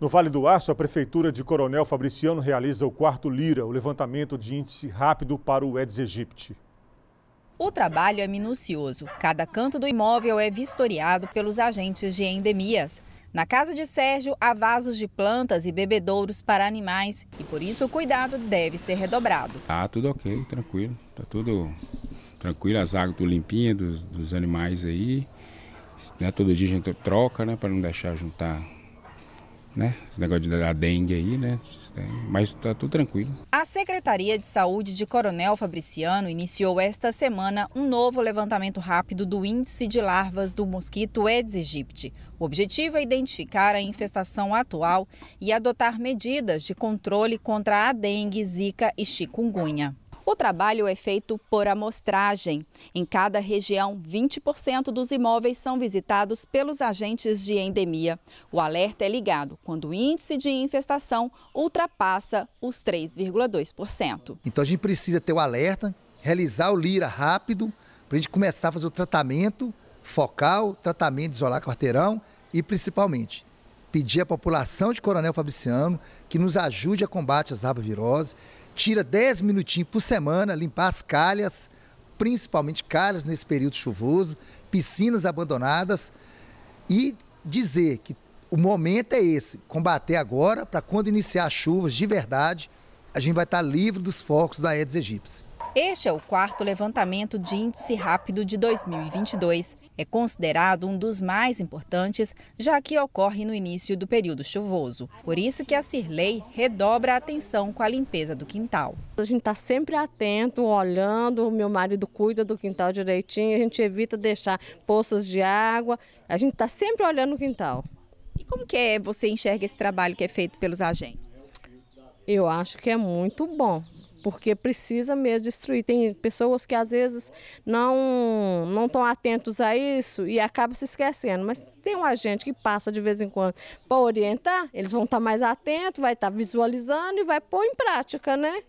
No Vale do Aço, a Prefeitura de Coronel Fabriciano realiza o quarto Lira, o levantamento de índice rápido para o Eds aegypti. O trabalho é minucioso. Cada canto do imóvel é vistoriado pelos agentes de endemias. Na casa de Sérgio, há vasos de plantas e bebedouros para animais e por isso o cuidado deve ser redobrado. Está tudo ok, tranquilo. Tá tudo tranquilo, as águas tudo limpinhas dos, dos animais aí. Né? Todo dia a gente troca, né? Para não deixar juntar né? Esse negócio da dengue aí, né? Mas está tudo tranquilo. A Secretaria de Saúde de Coronel Fabriciano iniciou esta semana um novo levantamento rápido do índice de larvas do mosquito Aedes aegypti. O objetivo é identificar a infestação atual e adotar medidas de controle contra a dengue, zika e chikungunya. O trabalho é feito por amostragem. Em cada região, 20% dos imóveis são visitados pelos agentes de endemia. O alerta é ligado quando o índice de infestação ultrapassa os 3,2%. Então a gente precisa ter o alerta, realizar o LIRA rápido, para a gente começar a fazer o tratamento focal, tratamento de isolar quarteirão e principalmente pedir à população de Coronel Fabriciano que nos ajude a combate às arbovirose. Tira 10 minutinhos por semana, limpar as calhas, principalmente calhas nesse período chuvoso, piscinas abandonadas e dizer que o momento é esse, combater agora para quando iniciar as chuvas de verdade, a gente vai estar tá livre dos focos da Aedes aegypti. Este é o quarto levantamento de índice rápido de 2022. É considerado um dos mais importantes, já que ocorre no início do período chuvoso. Por isso que a Cirlei redobra a atenção com a limpeza do quintal. A gente está sempre atento, olhando, O meu marido cuida do quintal direitinho, a gente evita deixar poças de água, a gente está sempre olhando o quintal. E como que é, você enxerga esse trabalho que é feito pelos agentes? Eu acho que é muito bom, porque precisa mesmo destruir. Tem pessoas que às vezes não não estão atentos a isso e acabam se esquecendo, mas tem um agente que passa de vez em quando para orientar, eles vão estar tá mais atentos, vai estar tá visualizando e vai pôr em prática, né?